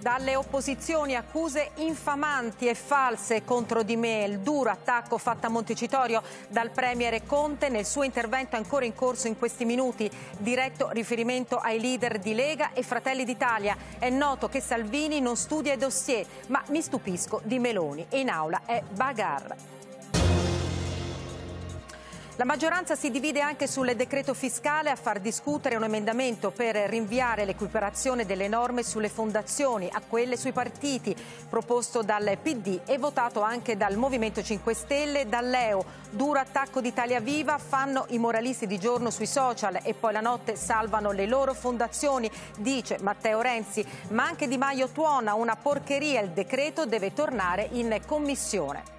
Dalle opposizioni accuse infamanti e false contro di me, il duro attacco fatto a Montecitorio dal Premier Conte nel suo intervento ancora in corso in questi minuti, diretto riferimento ai leader di Lega e Fratelli d'Italia. È noto che Salvini non studia i dossier, ma mi stupisco di Meloni. In aula è Bagar. La maggioranza si divide anche sul decreto fiscale a far discutere un emendamento per rinviare l'equiparazione delle norme sulle fondazioni a quelle sui partiti, proposto dal PD e votato anche dal Movimento 5 Stelle, dall'EO. Duro attacco d'Italia Viva, fanno i moralisti di giorno sui social e poi la notte salvano le loro fondazioni, dice Matteo Renzi. Ma anche Di Maio tuona una porcheria, il decreto deve tornare in commissione.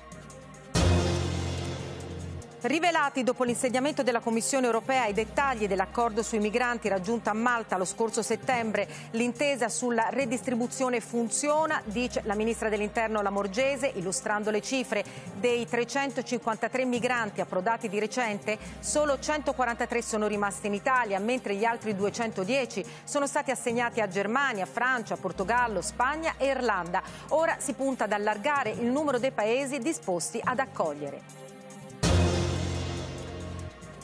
Rivelati dopo l'insediamento della Commissione europea i dettagli dell'accordo sui migranti raggiunto a Malta lo scorso settembre, l'intesa sulla redistribuzione funziona, dice la ministra dell'Interno Lamorgese, illustrando le cifre dei 353 migranti approdati di recente, solo 143 sono rimasti in Italia, mentre gli altri 210 sono stati assegnati a Germania, Francia, Portogallo, Spagna e Irlanda. Ora si punta ad allargare il numero dei paesi disposti ad accogliere.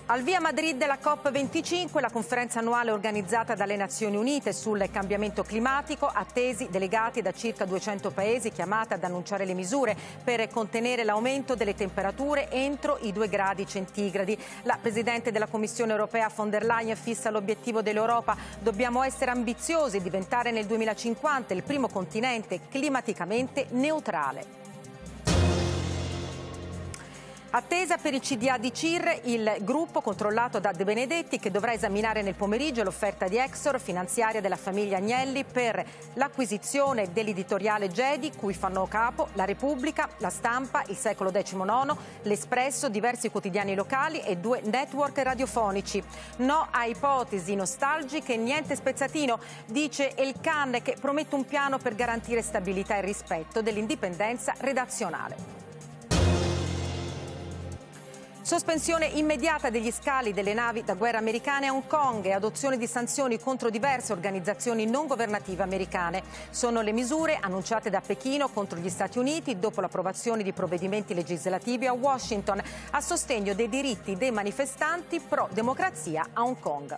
Al via Madrid della COP25, la conferenza annuale organizzata dalle Nazioni Unite sul cambiamento climatico, attesi delegati da circa 200 paesi chiamata ad annunciare le misure per contenere l'aumento delle temperature entro i 2 gradi centigradi. La Presidente della Commissione europea von der Leyen fissa l'obiettivo dell'Europa. Dobbiamo essere ambiziosi e diventare nel 2050 il primo continente climaticamente neutrale. Attesa per il CDA di CIR, il gruppo controllato da De Benedetti che dovrà esaminare nel pomeriggio l'offerta di Exor finanziaria della famiglia Agnelli per l'acquisizione dell'editoriale Gedi cui fanno capo La Repubblica, La Stampa, Il Secolo XIX, L'Espresso, diversi quotidiani locali e due network radiofonici. No a ipotesi nostalgiche, niente spezzatino, dice El Canne che promette un piano per garantire stabilità e rispetto dell'indipendenza redazionale. Sospensione immediata degli scali delle navi da guerra americane a Hong Kong e adozione di sanzioni contro diverse organizzazioni non governative americane. Sono le misure annunciate da Pechino contro gli Stati Uniti dopo l'approvazione di provvedimenti legislativi a Washington a sostegno dei diritti dei manifestanti pro democrazia a Hong Kong.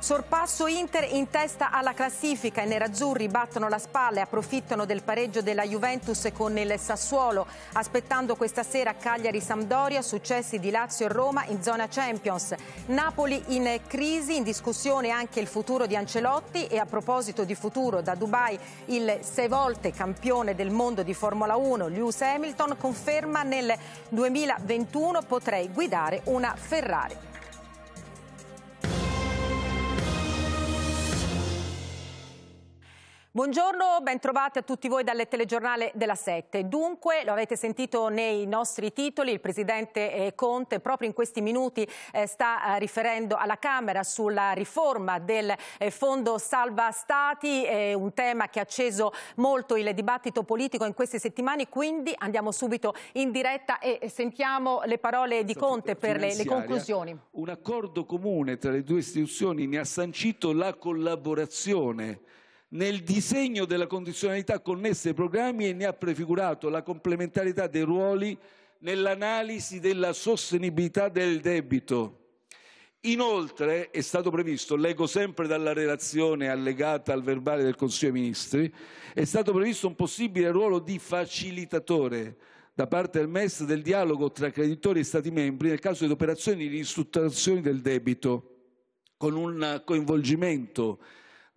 Sorpasso Inter in testa alla classifica, i nerazzurri battono la spalla e approfittano del pareggio della Juventus con il Sassuolo, aspettando questa sera Cagliari-Sampdoria, successi di Lazio e Roma in zona Champions. Napoli in crisi, in discussione anche il futuro di Ancelotti e a proposito di futuro da Dubai il sei volte campione del mondo di Formula 1 Lewis Hamilton conferma nel 2021 potrei guidare una Ferrari. Buongiorno, bentrovati a tutti voi dalle telegiornale della Sette. Dunque, lo avete sentito nei nostri titoli, il Presidente eh, Conte proprio in questi minuti eh, sta eh, riferendo alla Camera sulla riforma del Fondo Salva Stati, un tema che ha acceso molto il dibattito politico in queste settimane, quindi andiamo subito in diretta e sentiamo le parole di Conte per le conclusioni. Un accordo comune tra le due istituzioni ne ha sancito la collaborazione nel disegno della condizionalità connessa ai programmi e ne ha prefigurato la complementarietà dei ruoli nell'analisi della sostenibilità del debito. Inoltre è stato previsto, leggo sempre dalla relazione allegata al verbale del Consiglio dei Ministri, è stato previsto un possibile ruolo di facilitatore da parte del MES del dialogo tra creditori e Stati membri nel caso di operazioni di ristrutturazione del debito, con un coinvolgimento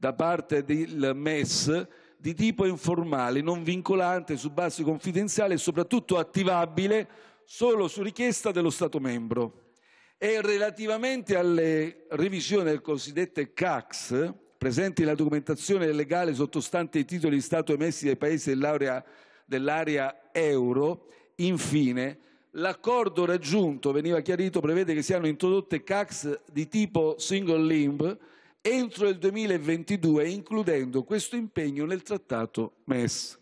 da parte del MES di tipo informale, non vincolante, su base confidenziale e soprattutto attivabile solo su richiesta dello Stato membro. E relativamente alle revisioni del cosiddette CACS, presenti nella documentazione legale sottostante i titoli di Stato emessi dai paesi dell'area euro, infine, l'accordo raggiunto, veniva chiarito, prevede che siano introdotte CACS di tipo single limb, entro il 2022, includendo questo impegno nel trattato MES.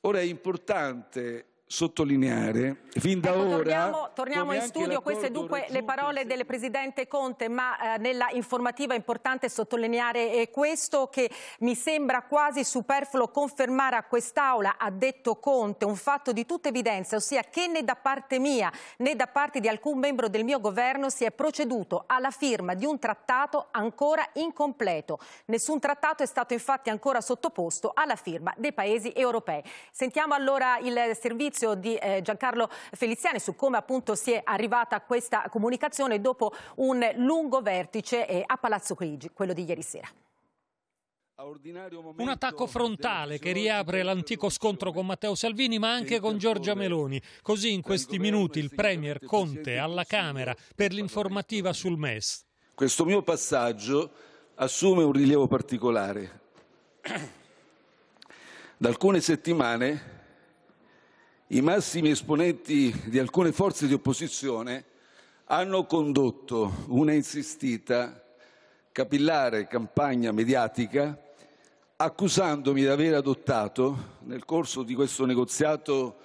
Ora è importante sottolineare fin da ecco, ora... Torniamo, torniamo in studio, queste dunque le parole del Presidente Conte, ma eh, nella informativa è importante sottolineare eh, questo che mi sembra quasi superfluo confermare a quest'Aula, ha detto Conte, un fatto di tutta evidenza, ossia che né da parte mia né da parte di alcun membro del mio governo si è proceduto alla firma di un trattato ancora incompleto. Nessun trattato è stato infatti ancora sottoposto alla firma dei paesi europei. Sentiamo allora il servizio giudizio di eh, Giancarlo Feliziani su come appunto si è arrivata a questa comunicazione dopo un lungo vertice eh, a Palazzo Chigi, quello di ieri sera. Un attacco frontale che riapre l'antico scontro con Matteo Salvini ma anche con Giorgia Meloni. Così in questi minuti il Premier Conte alla Camera per l'informativa sul MES. Questo mio passaggio assume un rilievo particolare. Da alcune settimane i massimi esponenti di alcune forze di opposizione hanno condotto una insistita, capillare campagna mediatica accusandomi di aver adottato nel corso di questo negoziato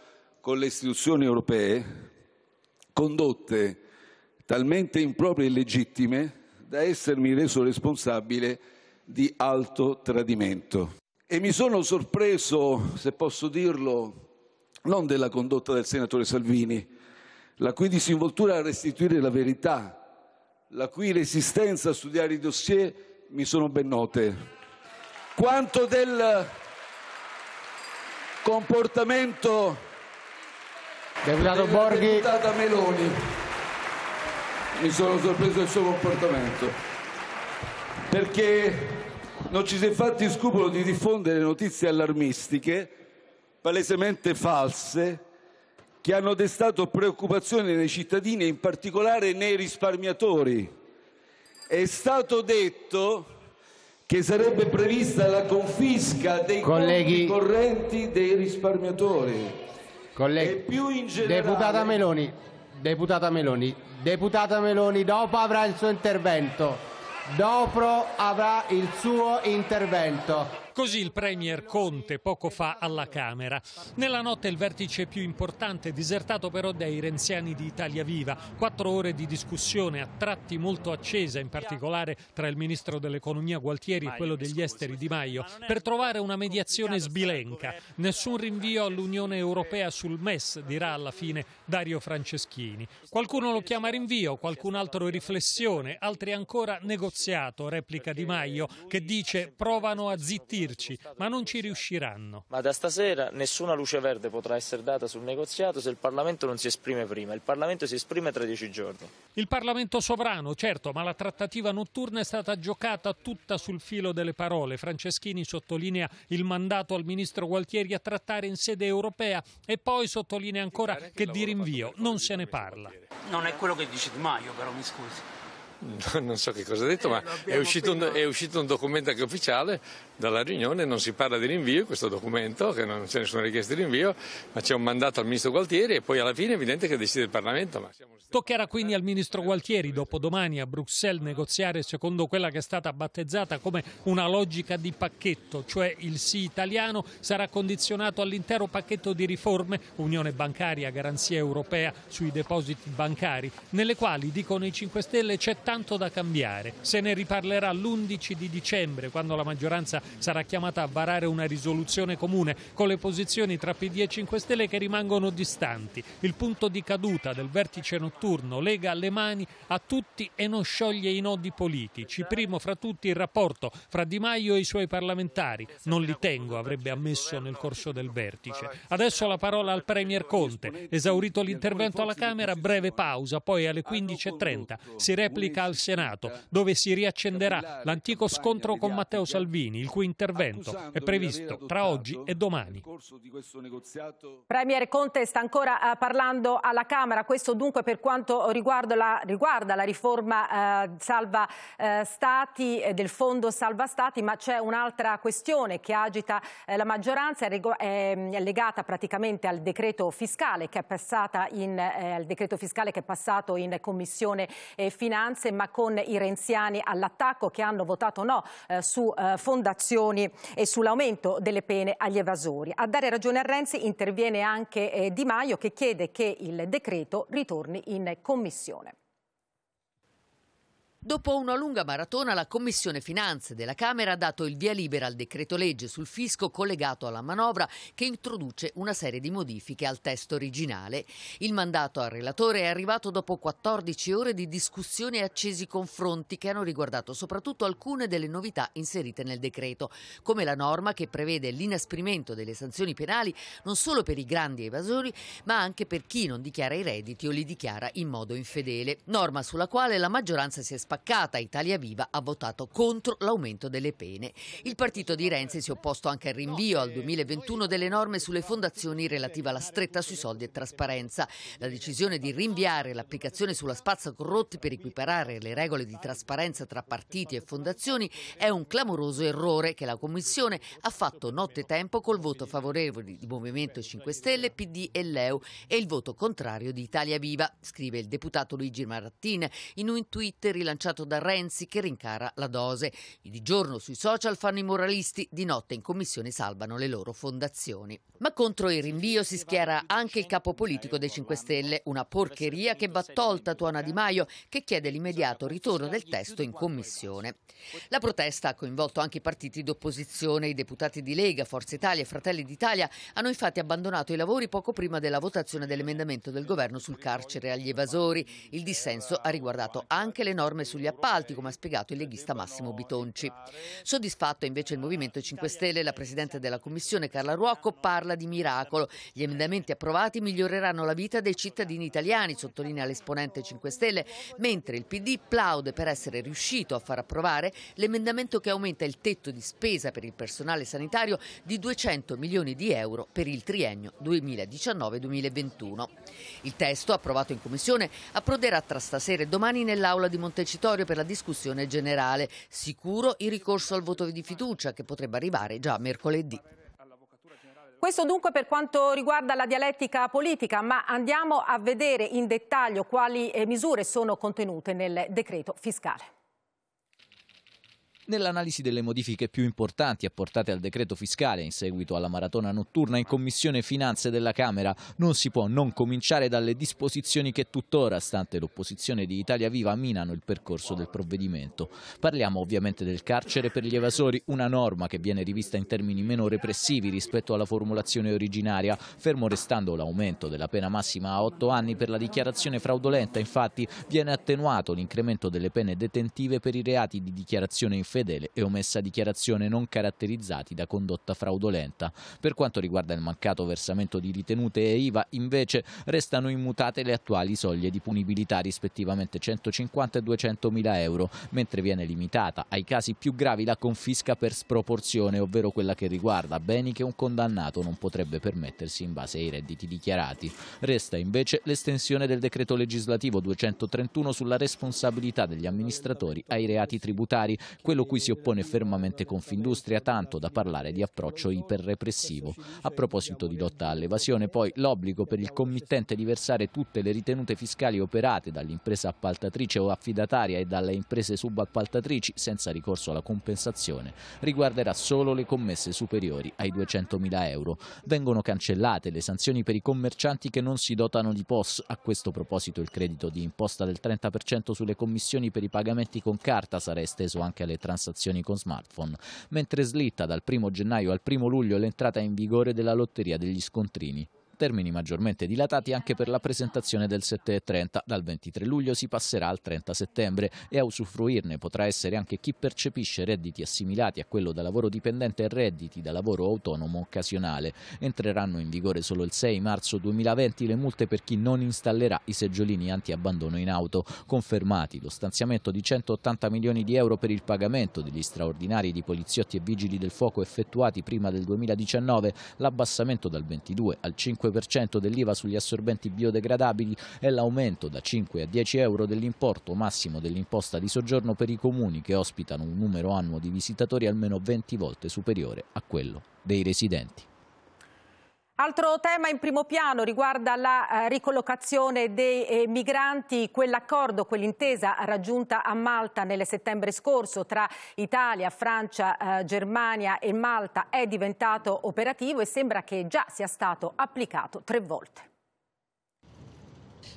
con le istituzioni europee condotte talmente improprie e illegittime da essermi reso responsabile di alto tradimento. E mi sono sorpreso, se posso dirlo, non della condotta del senatore Salvini, la cui disinvoltura a restituire la verità, la cui resistenza a studiare i dossier mi sono ben note. Quanto del comportamento Deputato della Borghi. deputata Meloni, mi sono sorpreso del suo comportamento, perché non ci si è fatti scrupolo di diffondere notizie allarmistiche palesemente false che hanno destato preoccupazione nei cittadini e in particolare nei risparmiatori. È stato detto che sarebbe prevista la confisca dei conti correnti dei risparmiatori. Colleghi... Generale... Deputata Meloni, deputata Meloni, deputata Meloni, dopo avrà il suo intervento. Dopo avrà il suo intervento. Così il Premier Conte poco fa alla Camera. Nella notte il vertice più importante, disertato però dai renziani di Italia Viva. Quattro ore di discussione a tratti molto accesa, in particolare tra il ministro dell'economia Gualtieri e quello degli esteri Di Maio, per trovare una mediazione sbilenca. Nessun rinvio all'Unione Europea sul MES, dirà alla fine Dario Franceschini. Qualcuno lo chiama rinvio, qualcun altro riflessione, altri ancora negoziato, replica Di Maio, che dice provano a zittire riuscirci, ma non ci riusciranno. Ma da stasera nessuna luce verde potrà essere data sul negoziato se il Parlamento non si esprime prima. Il Parlamento si esprime tra dieci giorni. Il Parlamento sovrano, certo, ma la trattativa notturna è stata giocata tutta sul filo delle parole. Franceschini sottolinea il mandato al ministro Gualtieri a trattare in sede europea e poi sottolinea ancora che di rinvio non se ne parla. Non è quello che dice Di Maio, però mi scusi non so che cosa ha detto, eh, ma è uscito, un, è uscito un documento anche ufficiale dalla riunione non si parla di rinvio, in questo documento, che non c'è nessuna richiesta di rinvio, ma c'è un mandato al Ministro Gualtieri e poi alla fine è evidente che decide il Parlamento. Ma... Toccherà quindi al Ministro Gualtieri dopodomani a Bruxelles negoziare secondo quella che è stata battezzata come una logica di pacchetto, cioè il sì italiano sarà condizionato all'intero pacchetto di riforme, unione bancaria, garanzia europea sui depositi bancari, nelle quali, dicono i 5 Stelle, c'è tanto da cambiare. Se ne riparlerà l'11 di dicembre, quando la maggioranza sarà chiamata a varare una risoluzione comune con le posizioni tra PD e 5 Stelle che rimangono distanti. Il punto di caduta del vertice notturno lega le mani a tutti e non scioglie i nodi politici, primo fra tutti il rapporto fra Di Maio e i suoi parlamentari. Non li tengo, avrebbe ammesso nel corso del vertice. Adesso la parola al Premier Conte. Esaurito l'intervento alla Camera, breve pausa, poi alle 15.30 si replica al Senato, dove si riaccenderà l'antico scontro con Matteo Salvini, il cui intervento è previsto tra oggi e domani. Negoziato... Premier Conte sta ancora eh, parlando alla Camera, questo dunque per quanto riguarda la, riguarda la riforma eh, salva eh, stati, eh, del fondo salva stati, ma c'è un'altra questione che agita eh, la maggioranza, è, è, legata praticamente al decreto fiscale che è passata in, eh, al decreto fiscale che è passato in Commissione Finanze, ma con i renziani all'attacco che hanno votato no su fondazione sanzioni e sull'aumento delle pene agli evasori. A dare ragione a Renzi interviene anche eh, Di Maio che chiede che il decreto ritorni in commissione. Dopo una lunga maratona, la Commissione Finanze della Camera ha dato il via libera al decreto legge sul fisco collegato alla manovra che introduce una serie di modifiche al testo originale. Il mandato al relatore è arrivato dopo 14 ore di discussione e accesi confronti che hanno riguardato soprattutto alcune delle novità inserite nel decreto, come la norma che prevede l'inasprimento delle sanzioni penali non solo per i grandi evasori, ma anche per chi non dichiara i redditi o li dichiara in modo infedele. Norma sulla quale la maggioranza si è spostata spaccata Italia Viva ha votato contro l'aumento delle pene. Il partito di Renzi si è opposto anche al rinvio al 2021 delle norme sulle fondazioni relative alla stretta sui soldi e trasparenza. La decisione di rinviare l'applicazione sulla spazza corrotti per equiparare le regole di trasparenza tra partiti e fondazioni è un clamoroso errore che la Commissione ha fatto nottetempo col voto favorevole di Movimento 5 Stelle, PD e Leu e il voto contrario di Italia Viva, scrive il deputato Luigi Marattin in un tweet rilanciato annunciato da Renzi che rincara la dose. Di giorno sui social fanno i moralisti, di notte in commissione salvano le loro fondazioni. Ma contro il rinvio si schiera anche il capo politico dei 5 Stelle, una porcheria che va tolta Tuana Di Maio, che chiede l'immediato ritorno del testo in commissione. La protesta ha coinvolto anche i partiti d'opposizione, i deputati di Lega, Forza Italia e Fratelli d'Italia hanno infatti abbandonato i lavori poco prima della votazione dell'emendamento del governo sul carcere agli evasori. Il dissenso ha riguardato anche le norme sugli appalti, come ha spiegato il leghista Massimo Bitonci. Soddisfatto invece il Movimento 5 Stelle, la Presidente della Commissione Carla Ruocco parla di miracolo. Gli emendamenti approvati miglioreranno la vita dei cittadini italiani, sottolinea l'esponente 5 Stelle, mentre il PD plaude per essere riuscito a far approvare l'emendamento che aumenta il tetto di spesa per il personale sanitario di 200 milioni di euro per il triennio 2019-2021. Il testo approvato in Commissione approderà tra stasera e domani nell'Aula di Montecitorio rogatorio per la discussione generale. Sicuro il ricorso al voto di fiducia che potrebbe arrivare già mercoledì. Questo dunque per quanto riguarda la dialettica politica, ma andiamo a vedere in dettaglio quali eh, misure sono contenute nel decreto fiscale. Nell'analisi delle modifiche più importanti apportate al decreto fiscale in seguito alla maratona notturna in Commissione Finanze della Camera non si può non cominciare dalle disposizioni che tuttora, stante l'opposizione di Italia Viva, minano il percorso del provvedimento. Parliamo ovviamente del carcere per gli evasori, una norma che viene rivista in termini meno repressivi rispetto alla formulazione originaria, fermo restando l'aumento della pena massima a 8 anni per la dichiarazione fraudolenta. Infatti viene attenuato l'incremento delle pene detentive per i reati di dichiarazione informata fedele e omessa dichiarazione non caratterizzati da condotta fraudolenta. Per quanto riguarda il mancato versamento di ritenute e IVA, invece, restano immutate le attuali soglie di punibilità rispettivamente 150 e 200 mila euro, mentre viene limitata ai casi più gravi la confisca per sproporzione, ovvero quella che riguarda beni che un condannato non potrebbe permettersi in base ai redditi dichiarati. Resta invece l'estensione del decreto legislativo 231 sulla responsabilità degli amministratori ai reati tributari, quello pensiero cui si oppone fermamente Confindustria, tanto da parlare di approccio iperrepressivo. A proposito di lotta all'evasione, poi l'obbligo per il committente di versare tutte le ritenute fiscali operate dall'impresa appaltatrice o affidataria e dalle imprese subappaltatrici senza ricorso alla compensazione riguarderà solo le commesse superiori ai 200.000 euro. Vengono cancellate le sanzioni per i commercianti che non si dotano di POS. A questo proposito il credito di imposta del 30% sulle commissioni per i pagamenti con carta sarà esteso anche alle transazioni transazioni con smartphone, mentre slitta dal 1 gennaio al 1 luglio l'entrata in vigore della lotteria degli scontrini termini maggiormente dilatati anche per la presentazione del 7.30. Dal 23 luglio si passerà al 30 settembre e a usufruirne potrà essere anche chi percepisce redditi assimilati a quello da lavoro dipendente e redditi da lavoro autonomo occasionale. Entreranno in vigore solo il 6 marzo 2020 le multe per chi non installerà i seggiolini anti-abbandono in auto, confermati lo stanziamento di 180 milioni di euro per il pagamento degli straordinari di poliziotti e vigili del fuoco effettuati prima del 2019, l'abbassamento dal 22 al 5 5% dell'IVA sugli assorbenti biodegradabili e l'aumento da 5 a 10 euro dell'importo massimo dell'imposta di soggiorno per i comuni che ospitano un numero annuo di visitatori almeno 20 volte superiore a quello dei residenti. Altro tema in primo piano riguarda la eh, ricollocazione dei eh, migranti, quell'accordo, quell'intesa raggiunta a Malta nel settembre scorso tra Italia, Francia, eh, Germania e Malta è diventato operativo e sembra che già sia stato applicato tre volte.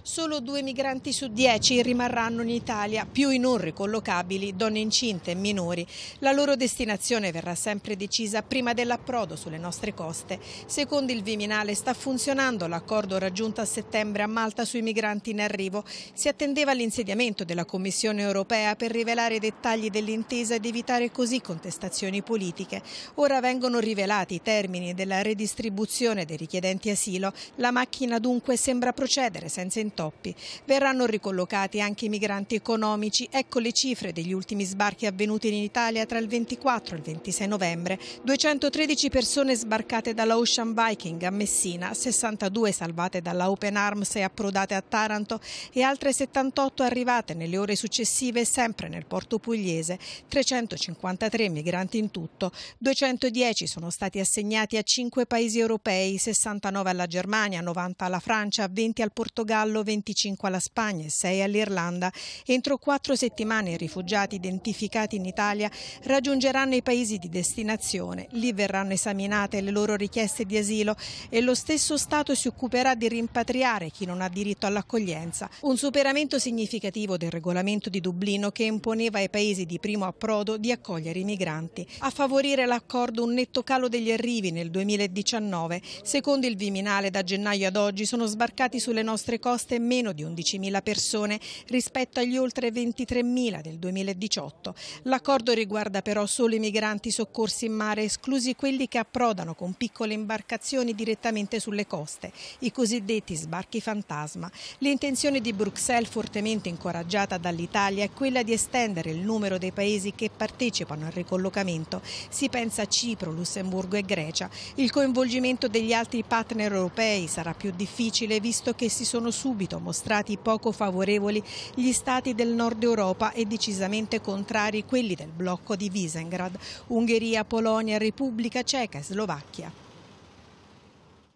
Solo due migranti su dieci rimarranno in Italia, più i non ricollocabili, donne incinte e minori. La loro destinazione verrà sempre decisa prima dell'approdo sulle nostre coste. Secondo il Viminale sta funzionando l'accordo raggiunto a settembre a Malta sui migranti in arrivo. Si attendeva l'insediamento della Commissione europea per rivelare i dettagli dell'intesa ed evitare così contestazioni politiche. Ora vengono rivelati i termini della redistribuzione dei richiedenti asilo. La macchina dunque sembra procedere senza senza intoppi. Verranno ricollocati anche i migranti economici. Ecco le cifre degli ultimi sbarchi avvenuti in Italia tra il 24 e il 26 novembre. 213 persone sbarcate dalla Ocean Viking a Messina, 62 salvate dalla Open Arms e approdate a Taranto e altre 78 arrivate nelle ore successive sempre nel porto pugliese, 353 migranti in tutto, 210 sono stati assegnati a 5 paesi europei, 69 alla Germania, 90 alla Francia, 20 al Portogallo, giallo, 25 alla Spagna e 6 all'Irlanda. Entro quattro settimane i rifugiati identificati in Italia raggiungeranno i paesi di destinazione. Lì verranno esaminate le loro richieste di asilo e lo stesso Stato si occuperà di rimpatriare chi non ha diritto all'accoglienza. Un superamento significativo del regolamento di Dublino che imponeva ai paesi di primo approdo di accogliere i migranti. A favorire l'accordo un netto calo degli arrivi nel 2019. Secondo il Viminale da gennaio ad oggi sono sbarcati sulle nostre coste proposte meno di 11.000 persone rispetto agli oltre 23.000 del 2018. L'accordo riguarda però solo i migranti soccorsi in mare, esclusi quelli che approdano con piccole imbarcazioni direttamente sulle coste, i cosiddetti sbarchi fantasma. L'intenzione di Bruxelles, fortemente incoraggiata dall'Italia, è quella di estendere il numero dei paesi che partecipano al ricollocamento. Si pensa a Cipro, Lussemburgo e Grecia. Il coinvolgimento degli altri partner europei sarà più difficile visto che si sono subito subito mostrati poco favorevoli gli stati del nord Europa e decisamente contrari quelli del blocco di Visegrad, Ungheria, Polonia, Repubblica Ceca e Slovacchia.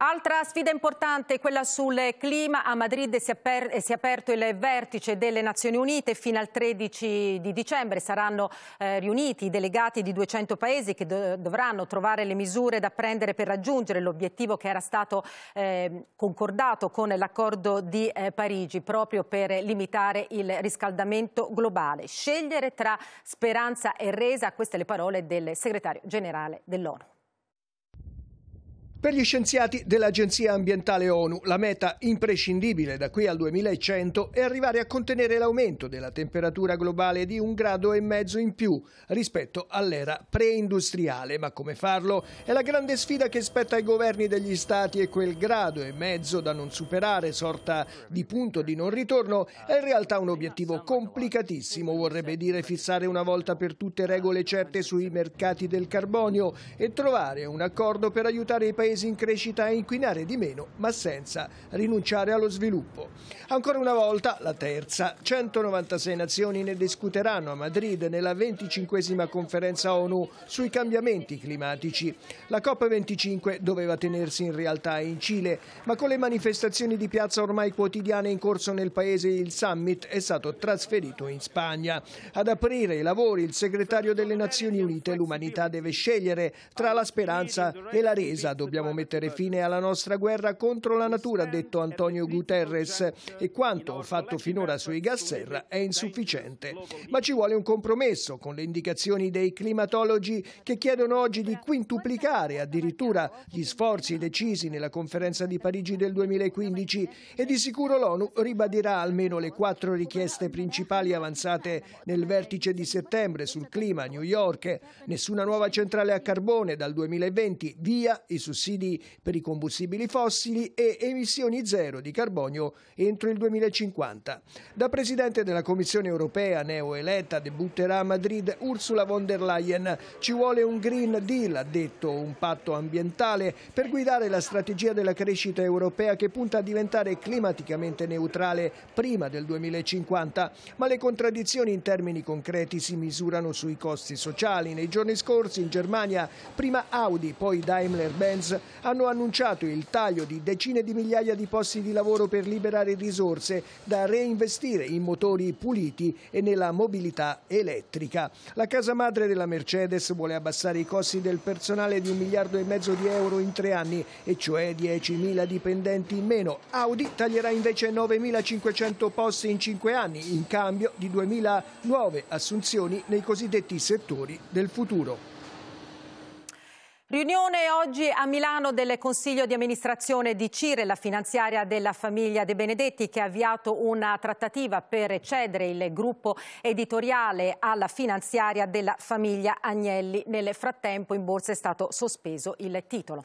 Altra sfida importante quella sul clima. A Madrid si è, aper eh, si è aperto il vertice delle Nazioni Unite. Fino al 13 di dicembre saranno eh, riuniti i delegati di 200 paesi che do dovranno trovare le misure da prendere per raggiungere l'obiettivo che era stato eh, concordato con l'accordo di eh, Parigi proprio per limitare il riscaldamento globale. Scegliere tra speranza e resa, queste le parole del segretario generale dell'ONU. Per gli scienziati dell'Agenzia Ambientale ONU, la meta imprescindibile da qui al 2100 è arrivare a contenere l'aumento della temperatura globale di un grado e mezzo in più rispetto all'era preindustriale. Ma come farlo? È la grande sfida che spetta ai governi degli stati e quel grado e mezzo da non superare, sorta di punto di non ritorno, è in realtà un obiettivo complicatissimo, vorrebbe dire fissare una volta per tutte regole certe sui mercati del carbonio e trovare un accordo per aiutare i paesi paesi in crescita a inquinare di meno, ma senza rinunciare allo sviluppo. Ancora una volta, la terza, 196 nazioni ne discuteranno a Madrid nella 25 conferenza ONU sui cambiamenti climatici. La COP25 doveva tenersi in realtà in Cile, ma con le manifestazioni di piazza ormai quotidiane in corso nel paese il summit è stato trasferito in Spagna. Ad aprire i lavori il segretario delle Nazioni Unite l'umanità deve scegliere tra la speranza e la resa. Dobbiamo Vogliamo mettere fine alla nostra guerra contro la natura, ha detto Antonio Guterres, e quanto fatto finora sui gas serra è insufficiente. Ma ci vuole un compromesso con le indicazioni dei climatologi che chiedono oggi di quintuplicare addirittura gli sforzi decisi nella conferenza di Parigi del 2015 e di sicuro l'ONU ribadirà almeno le quattro richieste principali avanzate nel vertice di settembre sul clima a New York. Nessuna nuova centrale a carbone dal 2020, via i sussidi sussidi per i combustibili fossili e emissioni zero di carbonio entro il 2050. Da presidente della Commissione europea neoeletta debutterà a Madrid Ursula von der Leyen. Ci vuole un Green Deal, ha detto, un patto ambientale per guidare la strategia della crescita europea che punta a diventare climaticamente neutrale prima del 2050, ma le contraddizioni in termini concreti si misurano sui costi sociali. Nei giorni scorsi in Germania prima Audi, poi Daimler-Benz hanno annunciato il taglio di decine di migliaia di posti di lavoro per liberare risorse da reinvestire in motori puliti e nella mobilità elettrica. La casa madre della Mercedes vuole abbassare i costi del personale di un miliardo e mezzo di euro in tre anni, e cioè 10.000 dipendenti in meno. Audi taglierà invece 9.500 posti in cinque anni, in cambio di 2.000 nuove assunzioni nei cosiddetti settori del futuro. Riunione oggi a Milano del Consiglio di amministrazione di Cire, la finanziaria della famiglia De Benedetti che ha avviato una trattativa per cedere il gruppo editoriale alla finanziaria della famiglia Agnelli. Nel frattempo in borsa è stato sospeso il titolo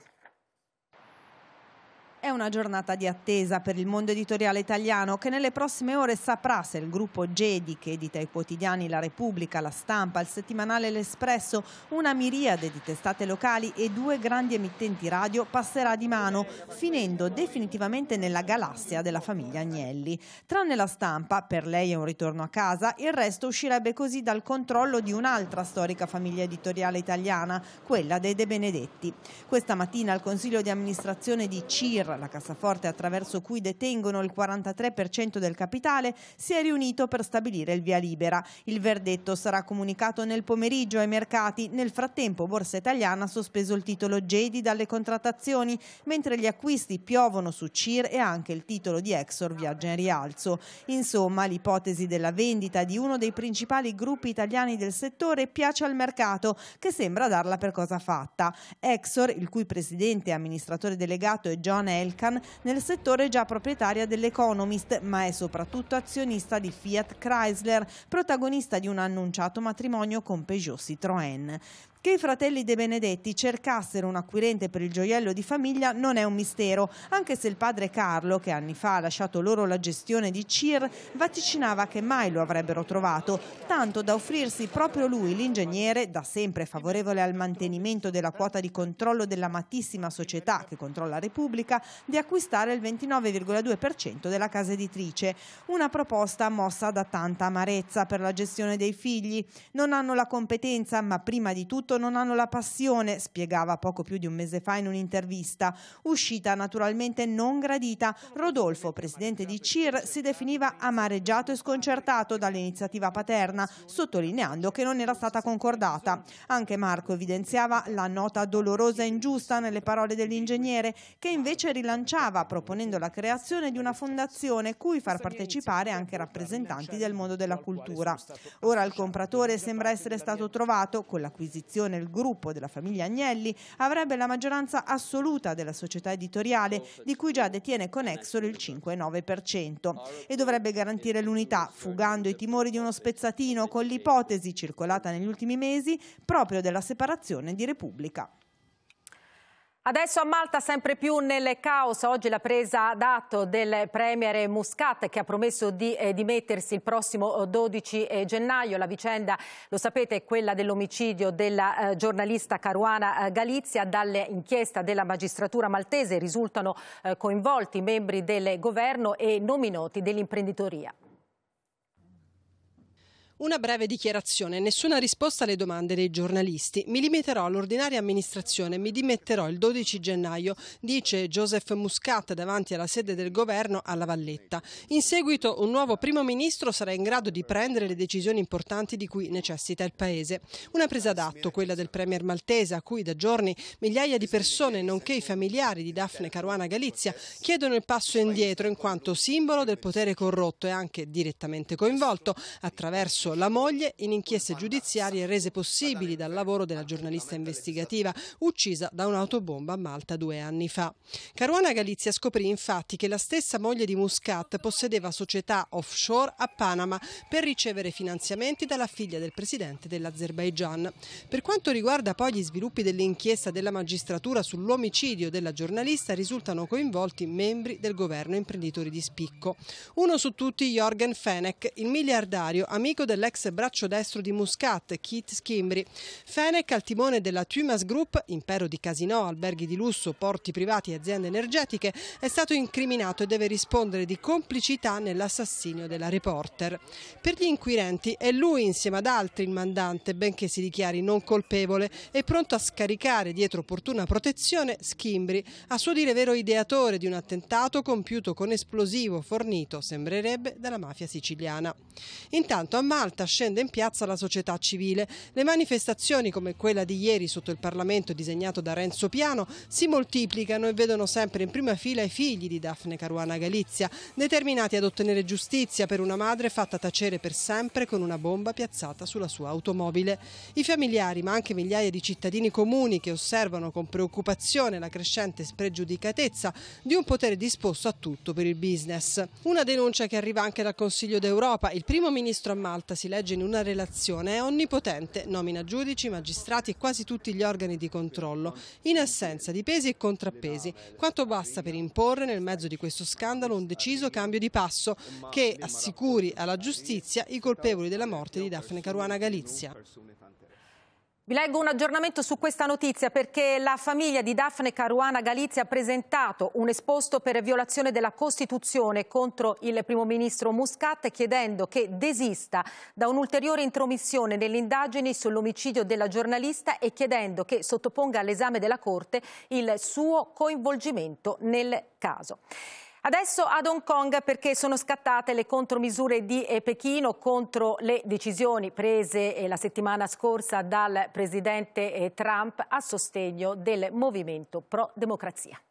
è una giornata di attesa per il mondo editoriale italiano che nelle prossime ore saprà se il gruppo Gedi che edita i quotidiani La Repubblica, La Stampa, il settimanale L'Espresso, una miriade di testate locali e due grandi emittenti radio passerà di mano, finendo definitivamente nella galassia della famiglia Agnelli. Tranne La Stampa, per lei è un ritorno a casa, il resto uscirebbe così dal controllo di un'altra storica famiglia editoriale italiana, quella dei De Benedetti. Questa mattina al Consiglio di amministrazione di CIR, la cassaforte attraverso cui detengono il 43% del capitale, si è riunito per stabilire il via libera. Il verdetto sarà comunicato nel pomeriggio ai mercati. Nel frattempo Borsa Italiana ha sospeso il titolo Jedi dalle contrattazioni, mentre gli acquisti piovono su CIR e anche il titolo di Exor viaggia in rialzo. Insomma, l'ipotesi della vendita di uno dei principali gruppi italiani del settore piace al mercato, che sembra darla per cosa fatta. Exor, il cui presidente e amministratore delegato è John Elkan nel settore già proprietaria dell'Economist, ma è soprattutto azionista di Fiat Chrysler, protagonista di un annunciato matrimonio con Peugeot Citroën. Che i fratelli De Benedetti cercassero un acquirente per il gioiello di famiglia non è un mistero, anche se il padre Carlo, che anni fa ha lasciato loro la gestione di CIR, vaticinava che mai lo avrebbero trovato, tanto da offrirsi proprio lui, l'ingegnere, da sempre favorevole al mantenimento della quota di controllo dell'amatissima società che controlla Repubblica, di acquistare il 29,2% della casa editrice. Una proposta mossa da tanta amarezza per la gestione dei figli. Non hanno la competenza, ma prima di tutto soprattutto non hanno la passione, spiegava poco più di un mese fa in un'intervista. Uscita naturalmente non gradita, Rodolfo, presidente di CIR, si definiva amareggiato e sconcertato dall'iniziativa paterna, sottolineando che non era stata concordata. Anche Marco evidenziava la nota dolorosa e ingiusta nelle parole dell'ingegnere, che invece rilanciava proponendo la creazione di una fondazione cui far partecipare anche rappresentanti del mondo della cultura. Ora il compratore sembra essere stato trovato con l'acquisizione Commissione il gruppo della famiglia Agnelli avrebbe la maggioranza assoluta della società editoriale, di cui già detiene con Exor il 5,9%, e dovrebbe garantire l'unità, fugando i timori di uno spezzatino con l'ipotesi circolata negli ultimi mesi proprio della separazione di Repubblica. Adesso a Malta sempre più nel caos, oggi la presa d'atto del Premier Muscat che ha promesso di eh, dimettersi il prossimo 12 eh, eh, gennaio. La vicenda, lo sapete, è quella dell'omicidio della eh, giornalista Caruana eh, Galizia. Dalle inchieste della magistratura maltese risultano coinvolti membri del governo e nomi noti dell'imprenditoria. Una breve dichiarazione, nessuna risposta alle domande dei giornalisti. Mi limiterò all'ordinaria amministrazione, mi dimetterò il 12 gennaio, dice Joseph Muscat davanti alla sede del governo alla Valletta. In seguito un nuovo primo ministro sarà in grado di prendere le decisioni importanti di cui necessita il Paese. Una presa d'atto, quella del Premier maltese, a cui da giorni migliaia di persone, nonché i familiari di Daphne Caruana Galizia, chiedono il passo indietro in quanto simbolo del potere corrotto e anche direttamente coinvolto attraverso Russo, la moglie in inchieste giudiziarie rese possibili dal lavoro della giornalista investigativa uccisa da un'autobomba a Malta due anni fa. Caruana Galizia scoprì infatti che la stessa moglie di Muscat possedeva società offshore a Panama per ricevere finanziamenti dalla figlia del presidente dell'Azerbaigian. Per quanto riguarda poi gli sviluppi dell'inchiesta della magistratura sull'omicidio della giornalista risultano coinvolti membri del governo e imprenditori di spicco. Uno su tutti Jorgen Fenech, il miliardario amico del dell'ex braccio destro di Muscat, Keith Schimbri. Fenech al timone della Tumas Group, impero di casino, alberghi di lusso, porti privati e aziende energetiche, è stato incriminato e deve rispondere di complicità nell'assassinio della reporter. Per gli inquirenti è lui insieme ad altri il mandante, benché si dichiari non colpevole e pronto a scaricare dietro opportuna protezione Schimbri, a suo dire vero ideatore di un attentato compiuto con esplosivo fornito, sembrerebbe, dalla mafia siciliana. Intanto a Mano Malta scende in piazza la società civile. Le manifestazioni come quella di ieri sotto il Parlamento disegnato da Renzo Piano si moltiplicano e vedono sempre in prima fila i figli di Daphne Caruana Galizia, determinati ad ottenere giustizia per una madre fatta tacere per sempre con una bomba piazzata sulla sua automobile. I familiari, ma anche migliaia di cittadini comuni che osservano con preoccupazione la crescente spregiudicatezza di un potere disposto a tutto per il business. Una denuncia che arriva anche dal Consiglio d'Europa. Il primo ministro a Malta questa si legge in una relazione, è onnipotente, nomina giudici, magistrati e quasi tutti gli organi di controllo, in assenza di pesi e contrappesi, quanto basta per imporre nel mezzo di questo scandalo un deciso cambio di passo che assicuri alla giustizia i colpevoli della morte di Daphne Caruana Galizia. Vi leggo un aggiornamento su questa notizia perché la famiglia di Daphne Caruana Galizia ha presentato un esposto per violazione della Costituzione contro il primo ministro Muscat chiedendo che desista da un'ulteriore intromissione nelle indagini sull'omicidio della giornalista e chiedendo che sottoponga all'esame della Corte il suo coinvolgimento nel caso. Adesso ad Hong Kong perché sono scattate le contromisure di eh, Pechino contro le decisioni prese eh, la settimana scorsa dal presidente eh, Trump a sostegno del movimento pro-democrazia.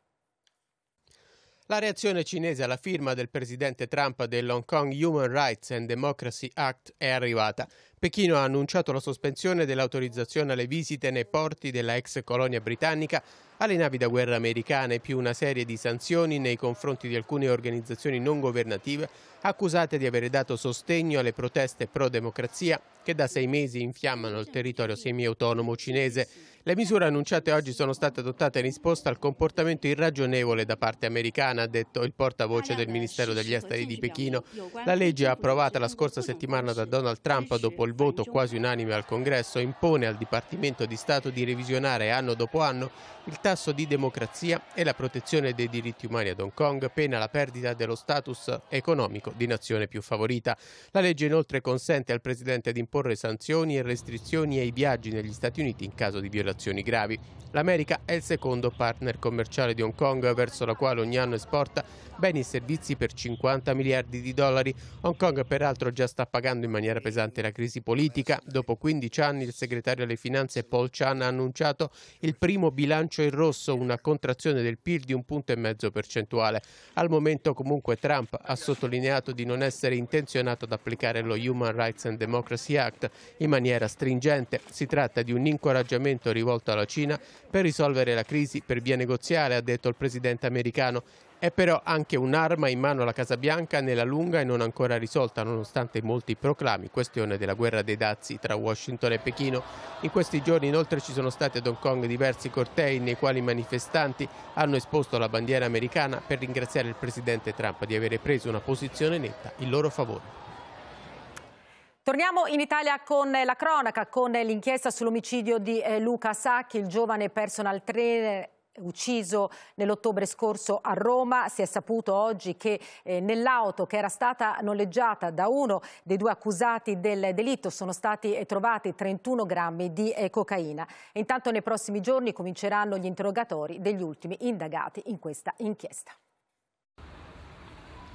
La reazione cinese alla firma del presidente Trump dell'Hong Kong Human Rights and Democracy Act è arrivata, Pechino ha annunciato la sospensione dell'autorizzazione alle visite nei porti della ex colonia britannica alle navi da guerra americane, più una serie di sanzioni nei confronti di alcune organizzazioni non governative accusate di aver dato sostegno alle proteste pro-democrazia che da sei mesi infiammano il territorio semiautonomo cinese. Le misure annunciate oggi sono state adottate in risposta al comportamento irragionevole da parte americana, ha detto il portavoce del Ministero degli Esteri di Pechino. La legge approvata la scorsa settimana da Donald Trump dopo il voto quasi unanime al Congresso, impone al Dipartimento di Stato di revisionare anno dopo anno il tasso di democrazia e la protezione dei diritti umani ad Hong Kong, pena la perdita dello status economico di nazione più favorita. La legge inoltre consente al Presidente di imporre sanzioni e restrizioni ai viaggi negli Stati Uniti in caso di violazioni gravi. L'America è il secondo partner commerciale di Hong Kong, verso la quale ogni anno esporta beni e servizi per 50 miliardi di dollari. Hong Kong peraltro già sta pagando in maniera pesante la crisi crisi politica, dopo 15 anni il segretario alle finanze Paul Chan ha annunciato il primo bilancio in rosso, una contrazione del PIL di un punto e mezzo percentuale. Al momento comunque Trump ha sottolineato di non essere intenzionato ad applicare lo Human Rights and Democracy Act in maniera stringente. Si tratta di un incoraggiamento rivolto alla Cina per risolvere la crisi per via negoziale, ha detto il presidente americano, è però anche un'arma in mano alla Casa Bianca nella lunga e non ancora risolta, nonostante molti proclami, questione della guerra dei dazi tra Washington e Pechino. In questi giorni inoltre ci sono stati ad Hong Kong diversi cortei nei quali i manifestanti hanno esposto la bandiera americana per ringraziare il presidente Trump di avere preso una posizione netta in loro favore. Torniamo in Italia con la cronaca, con l'inchiesta sull'omicidio di eh, Luca Sacchi, il giovane personal trainer ucciso nell'ottobre scorso a Roma. Si è saputo oggi che eh, nell'auto che era stata noleggiata da uno dei due accusati del delitto sono stati eh, trovati 31 grammi di eh, cocaina. E intanto nei prossimi giorni cominceranno gli interrogatori degli ultimi indagati in questa inchiesta.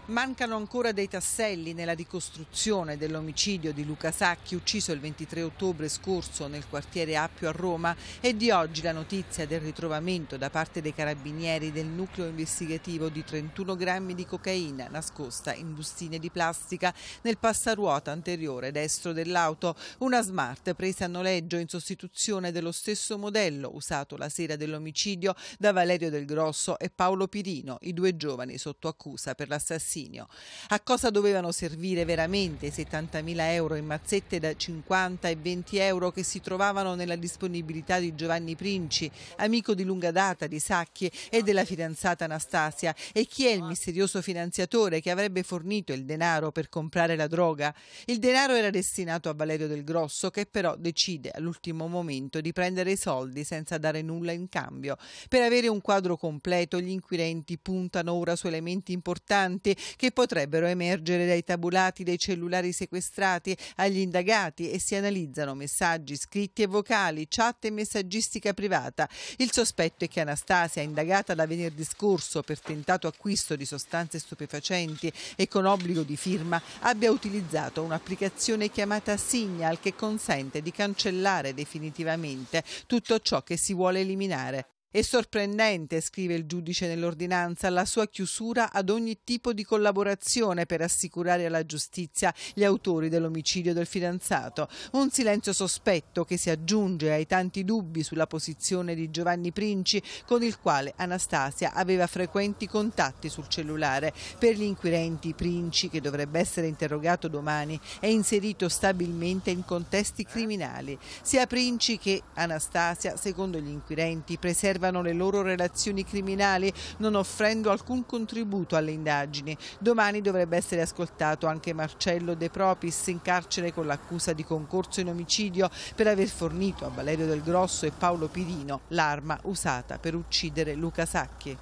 Mancano ancora dei tasselli nella ricostruzione dell'omicidio di Luca Sacchi, ucciso il 23 ottobre scorso nel quartiere Appio a Roma, e di oggi la notizia del ritrovamento da parte dei carabinieri del nucleo investigativo di 31 grammi di cocaina nascosta in bustine di plastica nel passaruota anteriore destro dell'auto, una smart presa a noleggio in sostituzione dello stesso modello usato la sera dell'omicidio da Valerio Del Grosso e Paolo Pirino, i due giovani sotto accusa per l'assassinio patrocinio. A cosa dovevano servire veramente i 70.000 euro in mazzette da 50 e 20 euro che si trovavano nella disponibilità di Giovanni Princi, amico di lunga data di Sacchi e della fidanzata Anastasia? E chi è il misterioso finanziatore che avrebbe fornito il denaro per comprare la droga? Il denaro era destinato a Valerio Del Grosso che però decide all'ultimo momento di prendere i soldi senza dare nulla in cambio. Per avere un quadro completo gli inquirenti puntano ora su elementi importanti che potrebbero emergere dai tabulati dei cellulari sequestrati agli indagati e si analizzano messaggi scritti e vocali, chat e messaggistica privata. Il sospetto è che Anastasia, indagata da venerdì scorso per tentato acquisto di sostanze stupefacenti e con obbligo di firma, abbia utilizzato un'applicazione chiamata Signal che consente di cancellare definitivamente tutto ciò che si vuole eliminare. È sorprendente, scrive il giudice nell'ordinanza, la sua chiusura ad ogni tipo di collaborazione per assicurare alla giustizia gli autori dell'omicidio del fidanzato. Un silenzio sospetto che si aggiunge ai tanti dubbi sulla posizione di Giovanni Princi, con il quale Anastasia aveva frequenti contatti sul cellulare. Per gli inquirenti, Princi, che dovrebbe essere interrogato domani, è inserito stabilmente in contesti criminali. Sia Princi che Anastasia, secondo gli inquirenti, preservano conservano le loro relazioni criminali non offrendo alcun contributo alle indagini. Domani dovrebbe essere ascoltato anche Marcello De Propis in carcere con l'accusa di concorso in omicidio per aver fornito a Valerio Del Grosso e Paolo Pirino l'arma usata per uccidere Luca Sacchi.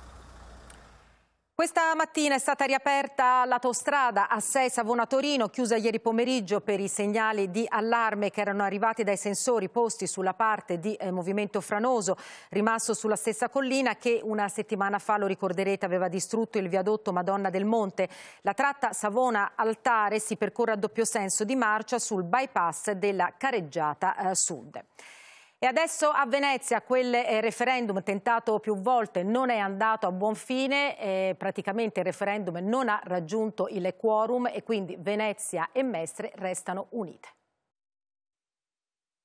Questa mattina è stata riaperta l'autostrada A6 Savona-Torino, chiusa ieri pomeriggio per i segnali di allarme che erano arrivati dai sensori posti sulla parte di eh, movimento franoso, rimasto sulla stessa collina che una settimana fa, lo ricorderete, aveva distrutto il viadotto Madonna del Monte. La tratta Savona-Altare si percorre a doppio senso di marcia sul bypass della careggiata eh, sud. E adesso a Venezia quel eh, referendum tentato più volte non è andato a buon fine, eh, praticamente il referendum non ha raggiunto il quorum e quindi Venezia e Mestre restano unite.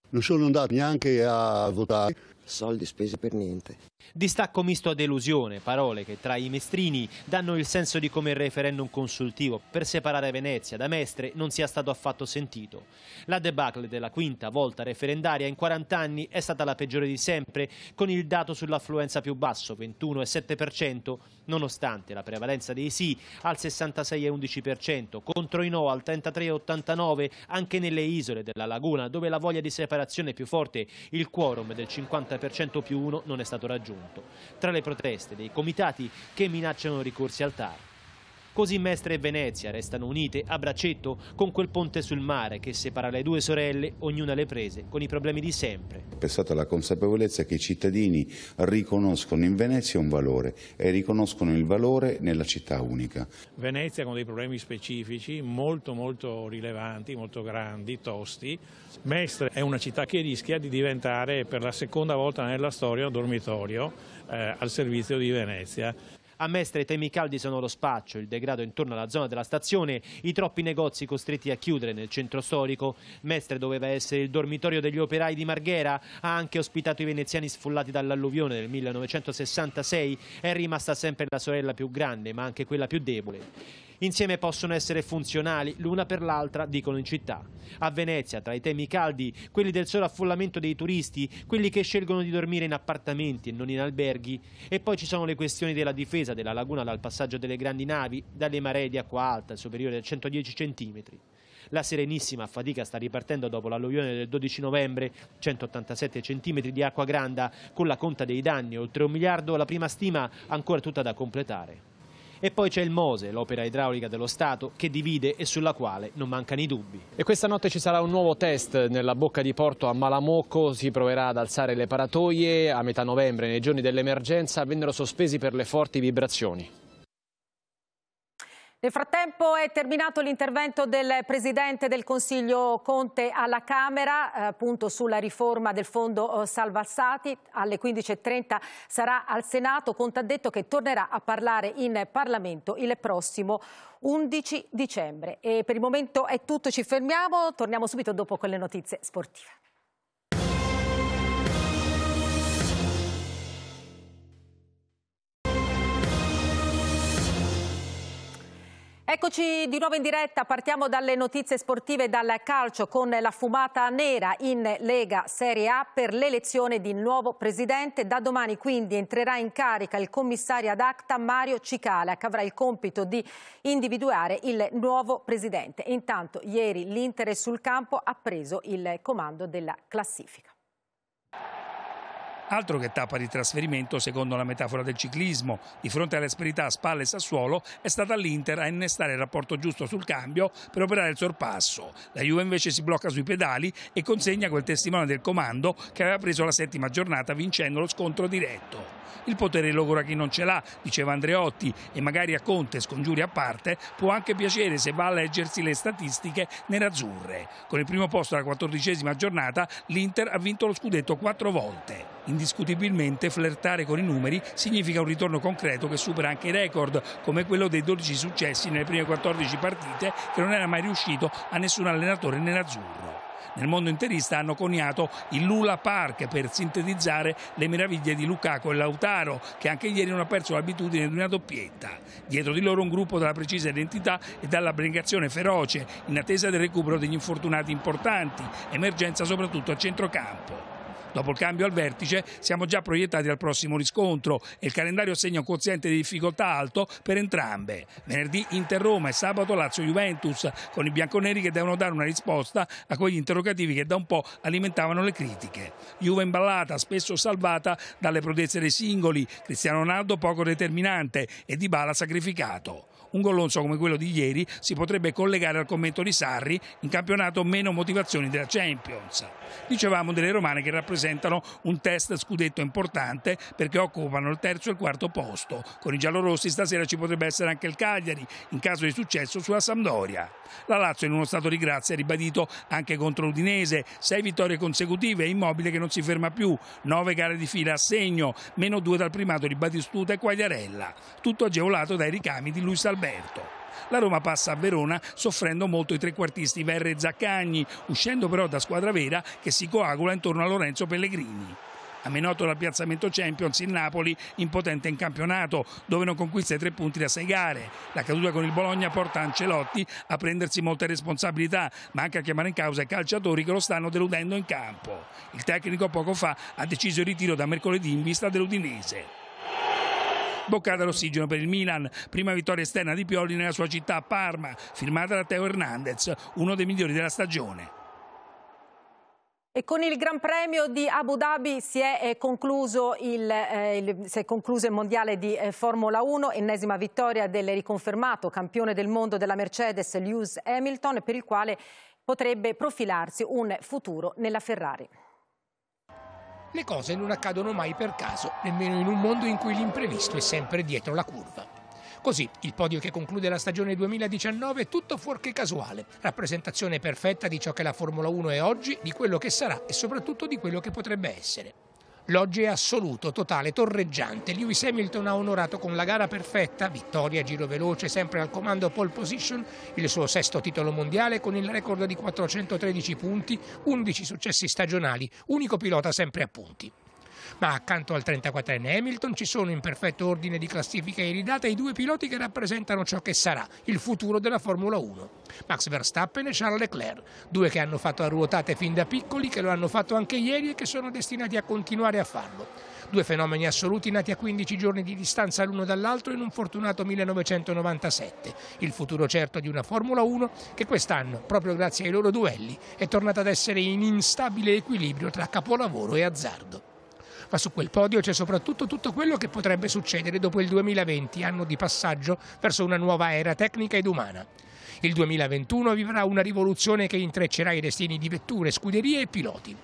Non sono andati neanche a votare soldi spesi per niente. Distacco misto a delusione, parole che tra i mestrini danno il senso di come il referendum consultivo per separare Venezia da Mestre non sia stato affatto sentito. La debacle della quinta volta referendaria in 40 anni è stata la peggiore di sempre, con il dato sull'affluenza più basso, 21,7%, nonostante la prevalenza dei sì al 66,11% contro i no al 33,89% anche nelle isole della laguna dove la voglia di separazione è più forte, il quorum del 50% più 1 non è stato raggiunto. Tra le proteste dei comitati che minacciano ricorsi al TAR. Così Mestre e Venezia restano unite a braccetto con quel ponte sul mare che separa le due sorelle, ognuna le prese, con i problemi di sempre. Pensate alla consapevolezza che i cittadini riconoscono in Venezia un valore e riconoscono il valore nella città unica. Venezia con dei problemi specifici molto molto rilevanti, molto grandi, tosti. Mestre è una città che rischia di diventare per la seconda volta nella storia un dormitorio eh, al servizio di Venezia. A Mestre i temi caldi sono lo spaccio, il degrado intorno alla zona della stazione, i troppi negozi costretti a chiudere nel centro storico. Mestre doveva essere il dormitorio degli operai di Marghera, ha anche ospitato i veneziani sfollati dall'alluvione del 1966, è rimasta sempre la sorella più grande ma anche quella più debole. Insieme possono essere funzionali l'una per l'altra, dicono in città. A Venezia, tra i temi caldi, quelli del sovraffollamento dei turisti, quelli che scelgono di dormire in appartamenti e non in alberghi, e poi ci sono le questioni della difesa della laguna dal passaggio delle grandi navi, dalle maree di acqua alta superiore a 110 cm. La Serenissima a fatica sta ripartendo dopo l'alluvione del 12 novembre, 187 centimetri di acqua granda, con la conta dei danni, oltre un miliardo la prima stima ancora tutta da completare. E poi c'è il Mose, l'opera idraulica dello Stato, che divide e sulla quale non mancano i dubbi. E questa notte ci sarà un nuovo test nella bocca di porto a Malamocco, si proverà ad alzare le paratoie, a metà novembre, nei giorni dell'emergenza, vennero sospesi per le forti vibrazioni. Nel frattempo è terminato l'intervento del Presidente del Consiglio Conte alla Camera eh, appunto sulla riforma del Fondo eh, Salvassati. Alle 15.30 sarà al Senato. Conte ha detto che tornerà a parlare in Parlamento il prossimo 11 dicembre. E per il momento è tutto, ci fermiamo. Torniamo subito dopo con le notizie sportive. Eccoci di nuovo in diretta, partiamo dalle notizie sportive dal calcio con la fumata nera in Lega Serie A per l'elezione di nuovo presidente. Da domani quindi entrerà in carica il commissario ad acta Mario Cicala che avrà il compito di individuare il nuovo presidente. Intanto ieri l'Inter sul campo ha preso il comando della classifica. Altro che tappa di trasferimento, secondo la metafora del ciclismo, di fronte all'esperità spalle e Sassuolo è stata l'Inter a innestare il rapporto giusto sul cambio per operare il sorpasso. La Juve invece si blocca sui pedali e consegna quel testimone del comando che aveva preso la settima giornata vincendo lo scontro diretto. Il potere logora chi non ce l'ha, diceva Andreotti, e magari a Conte, scongiuri a parte, può anche piacere se va a leggersi le statistiche nerazzurre. Con il primo posto alla quattordicesima giornata l'Inter ha vinto lo scudetto quattro volte. Indiscutibilmente flirtare con i numeri significa un ritorno concreto che supera anche i record, come quello dei 12 successi nelle prime 14 partite che non era mai riuscito a nessun allenatore nell'azzurro. Nel mondo interista hanno coniato il Lula Park per sintetizzare le meraviglie di Lukaku e Lautaro, che anche ieri non ha perso l'abitudine di una doppietta. Dietro di loro un gruppo dalla precisa identità e dall'abnegazione feroce, in attesa del recupero degli infortunati importanti, emergenza soprattutto a centrocampo. Dopo il cambio al vertice siamo già proiettati al prossimo riscontro e il calendario segna un quoziente di difficoltà alto per entrambe. Venerdì Inter-Roma e sabato Lazio-Juventus con i bianconeri che devono dare una risposta a quegli interrogativi che da un po' alimentavano le critiche. Juve imballata, spesso salvata dalle prodezze dei singoli, Cristiano Ronaldo poco determinante e Dybala sacrificato un gollonzo come quello di ieri si potrebbe collegare al commento di Sarri in campionato meno motivazioni della Champions. Dicevamo delle romane che rappresentano un test scudetto importante perché occupano il terzo e il quarto posto. Con i giallorossi stasera ci potrebbe essere anche il Cagliari in caso di successo sulla Sampdoria. La Lazio in uno stato di grazia ha ribadito anche contro l'Udinese, sei vittorie consecutive, immobile che non si ferma più, nove gare di fila a segno, meno due dal primato di Batistuta e Quagliarella. Tutto agevolato dai ricami di Luis Alberto. Alberto. La Roma passa a Verona soffrendo molto i trequartisti Verre e Zaccagni, uscendo però da squadra vera che si coagula intorno a Lorenzo Pellegrini. A Amenato dal piazzamento Champions, il Napoli impotente in campionato, dove non conquista i tre punti da sei gare. La caduta con il Bologna porta Ancelotti a prendersi molte responsabilità, ma anche a chiamare in causa i calciatori che lo stanno deludendo in campo. Il tecnico poco fa ha deciso il ritiro da mercoledì in vista dell'Udinese. Boccata d'ossigeno per il Milan, prima vittoria esterna di Pioli nella sua città a Parma, firmata da Teo Hernandez, uno dei migliori della stagione. E con il Gran Premio di Abu Dhabi si è, eh, concluso il, eh, il, si è concluso il mondiale di eh, Formula 1, ennesima vittoria del riconfermato campione del mondo della Mercedes Lewis Hamilton, per il quale potrebbe profilarsi un futuro nella Ferrari. Le cose non accadono mai per caso, nemmeno in un mondo in cui l'imprevisto è sempre dietro la curva. Così, il podio che conclude la stagione 2019 è tutto fuorché casuale, rappresentazione perfetta di ciò che la Formula 1 è oggi, di quello che sarà e soprattutto di quello che potrebbe essere. L'oggi è assoluto, totale, torreggiante. Lewis Hamilton ha onorato con la gara perfetta, vittoria, giro veloce, sempre al comando pole position, il suo sesto titolo mondiale con il record di 413 punti, 11 successi stagionali, unico pilota sempre a punti. Ma accanto al 34enne Hamilton ci sono in perfetto ordine di classifica iridata i due piloti che rappresentano ciò che sarà il futuro della Formula 1. Max Verstappen e Charles Leclerc, due che hanno fatto a ruotate fin da piccoli, che lo hanno fatto anche ieri e che sono destinati a continuare a farlo. Due fenomeni assoluti nati a 15 giorni di distanza l'uno dall'altro in un fortunato 1997. Il futuro certo di una Formula 1 che quest'anno, proprio grazie ai loro duelli, è tornata ad essere in instabile equilibrio tra capolavoro e azzardo ma su quel podio c'è soprattutto tutto quello che potrebbe succedere dopo il 2020, anno di passaggio verso una nuova era tecnica ed umana. Il 2021 vivrà una rivoluzione che intreccerà i destini di vetture, scuderie e piloti.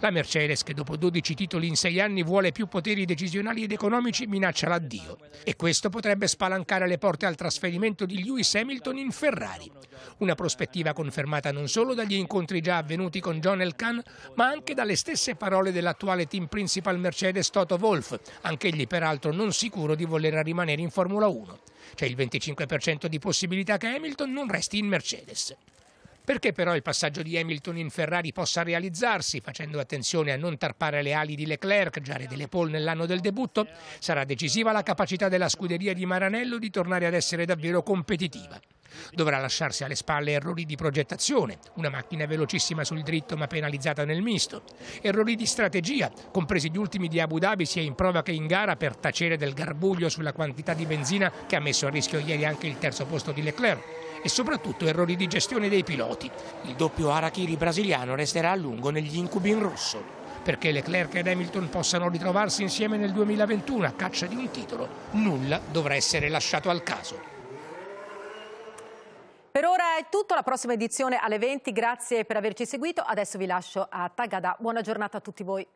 La Mercedes, che dopo 12 titoli in 6 anni vuole più poteri decisionali ed economici, minaccia l'addio. E questo potrebbe spalancare le porte al trasferimento di Lewis Hamilton in Ferrari. Una prospettiva confermata non solo dagli incontri già avvenuti con John Elkann, ma anche dalle stesse parole dell'attuale team principal Mercedes Toto Wolff, anch'egli peraltro non sicuro di voler rimanere in Formula 1. C'è il 25% di possibilità che Hamilton non resti in Mercedes. Perché però il passaggio di Hamilton in Ferrari possa realizzarsi, facendo attenzione a non tarpare le ali di Leclerc, Jared De Paul nell'anno del debutto, sarà decisiva la capacità della scuderia di Maranello di tornare ad essere davvero competitiva. Dovrà lasciarsi alle spalle errori di progettazione, una macchina velocissima sul dritto ma penalizzata nel misto, errori di strategia, compresi gli ultimi di Abu Dhabi sia in prova che in gara per tacere del garbuglio sulla quantità di benzina che ha messo a rischio ieri anche il terzo posto di Leclerc e soprattutto errori di gestione dei piloti. Il doppio Arachiri brasiliano resterà a lungo negli incubi in rosso. Perché Leclerc ed Hamilton possano ritrovarsi insieme nel 2021 a caccia di un titolo, nulla dovrà essere lasciato al caso. Per ora è tutto, la prossima edizione alle 20, grazie per averci seguito, adesso vi lascio a Tagada, buona giornata a tutti voi.